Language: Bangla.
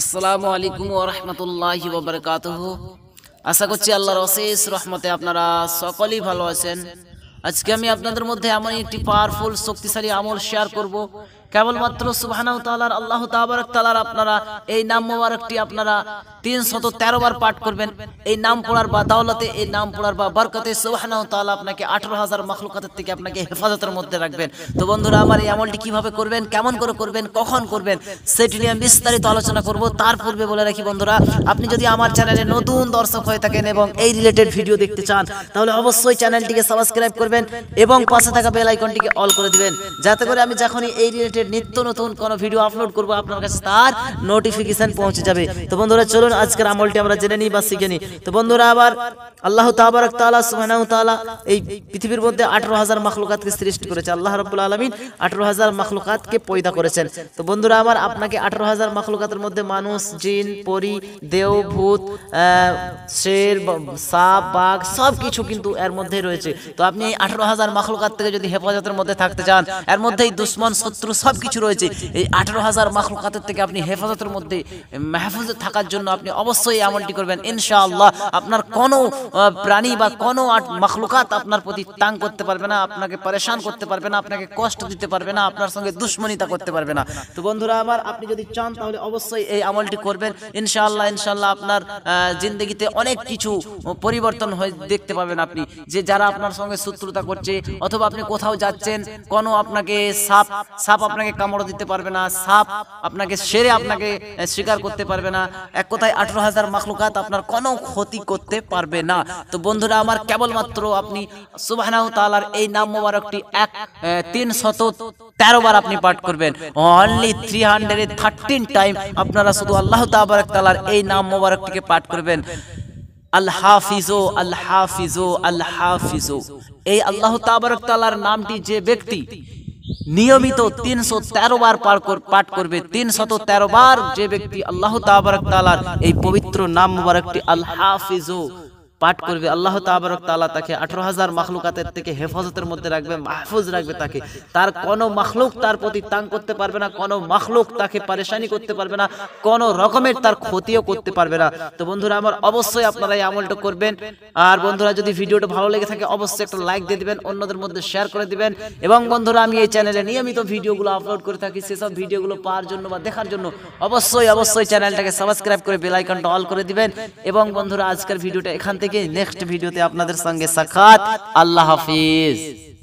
আসসালামু আলাইকুম ওয়া বারাকাতুহু আশা করছি আল্লাহর অশেষ রহমতে আপনারা সকলেই ভালো আছেন আজকে আমি আপনাদের মধ্যে এমন একটি পাওয়ারফুল শক্তিশালী আমল শেয়ার করব কেবলমাত্র সুবাহানাউ তালার আল্লাহ তাবারক তালার আপনারা এই নাম মোবারকটি আপনারা শত তেরো বার পাঠ করবেন এই নাম পড়ার বা দাওলাতে এই নাম পড়ার বা বরকতে সুবাহানাউ তালা আপনাকে আঠারো হাজার মখলুকাতের থেকে আপনাকে হেফাজতের মধ্যে রাখবেন তো বন্ধুরা আমার এই আমলটি কিভাবে করবেন কেমন করে করবেন কখন করবেন সেটি নিয়ে বিস্তারিত আলোচনা করব তার পূর্বে বলে রাখি বন্ধুরা আপনি যদি আমার চ্যানেলে নতুন দর্শক হয়ে থাকেন এবং এই রিলেটেড ভিডিও দেখতে চান তাহলে অবশ্যই চ্যানেলটিকে সাবস্ক্রাইব করবেন এবং পাশে থাকা বেল আইকনটিকে অল করে দিবেন যাতে করে আমি যখনই এই রিলেটেড রিলেটেড নিত্য নতুন কোন ভিডিও আপলোড করব আপনার কাছে তার নোটিফিকেশন পৌঁছে যাবে তো বন্ধুরা চলুন আজকের আমলটি আমরা জেনে নিই বা শিখে নিই তো বন্ধুরা আবার আল্লাহ তাবারক তালা সুহানাহ তালা এই পৃথিবীর মধ্যে আঠারো হাজার মখলুকাতকে সৃষ্টি করেছে আল্লাহ রবুল্লা আলমিন আঠারো হাজার মখলুকাতকে পয়দা করেছেন তো বন্ধুরা আমার আপনাকে আঠারো হাজার মখলুকাতের মধ্যে মানুষ জিন পরি দেও ভূত শের সাপ বাঘ সব কিছু কিন্তু এর মধ্যে রয়েছে তো আপনি আঠারো হাজার মখলুকাত থেকে যদি হেফাজতের মধ্যে থাকতে চান এর মধ্যেই দুশ্মন শত্রু সব কিছু রয়েছে এই আঠারো হাজার মাখলুকাতের থেকে আপনি হেফাজতের মধ্যে মেহফুজে থাকার জন্য আপনি অবশ্যই আমলটি করবেন ইনশাআল্লাহ আপনার কোনো প্রাণী বা কোনো মাখলুকাত আপনার প্রতি তাং করতে পারবে না আপনাকে পরেশান করতে পারবে না আপনাকে কষ্ট দিতে পারবে না আপনার সঙ্গে দুশ্মনিতা করতে পারবে না তো বন্ধুরা আমার আপনি যদি চান তাহলে অবশ্যই এই আমলটি করবেন ইনশাআল্লাহ ইনশাআল্লাহ আপনার জিন্দগিতে অনেক কিছু পরিবর্তন হয়ে দেখতে পাবেন আপনি যে যারা আপনার সঙ্গে শত্রুতা করছে অথবা আপনি কোথাও যাচ্ছেন কোনো আপনাকে সাপ সাপ আপনাকে কামড় দিতে পারবে না সাপ আপনাকে সেরে আপনাকে স্বীকার করতে পারবে না এক কথায় আঠেরো হাজার মাখলুকাত আপনার কোনো ক্ষতি করতে পারবে না তো বন্ধুরা আমার কেবলমাত্র আপনি সুবাহনাহ তালার এই নাম মোবারকটি এক তিন শত তেরো বার আপনি পাঠ করবেন only three hundred thirteen time আপনারা শুধু আল্লাহ তাবারক তালার এই নাম মোবারকটিকে পাঠ করবেন আল আল হাফিজো এই আল্লাহ তাবারক তালার নামটি যে ব্যক্তি নিয়মিত তিনশো তেরো বার পাঠ করবে তিনশত তেরো বার যে ব্যক্তি আল্লাহ তালার এই পবিত্র নাম মুবারকটি আল্লাহ হাফিজ পাঠ করবে আল্লাহ তাবারক তালা তাকে আঠারো হাজার মাখলুকাতের থেকে হেফাজতের মধ্যে রাখবে মাহফুজ রাখবে তাকে তার কোনো মাখলুক তার প্রতি তাং করতে পারবে না কোনো মাখলুক তাকে পারেশানি করতে পারবে না কোনো রকমের তার ক্ষতিও করতে পারবে না তো বন্ধুরা আমার অবশ্যই আপনারা এই আমলটা করবেন আর বন্ধুরা যদি ভিডিওটা ভালো লেগে থাকে অবশ্যই একটা লাইক দিয়ে দিবেন অন্যদের মধ্যে শেয়ার করে দিবেন এবং বন্ধুরা আমি এই চ্যানেলে নিয়মিত ভিডিওগুলো আপলোড করে থাকি সেসব ভিডিওগুলো পাওয়ার জন্য বা দেখার জন্য অবশ্যই অবশ্যই চ্যানেলটাকে সাবস্ক্রাইব করে বেলাইকনটা অল করে দিবেন এবং বন্ধুরা আজকের ভিডিওটা এখান থেকে থেকে নেক্সট ভিডিওতে আপনাদের সঙ্গে সাক্ষাৎ আল্লাহ হাফিজ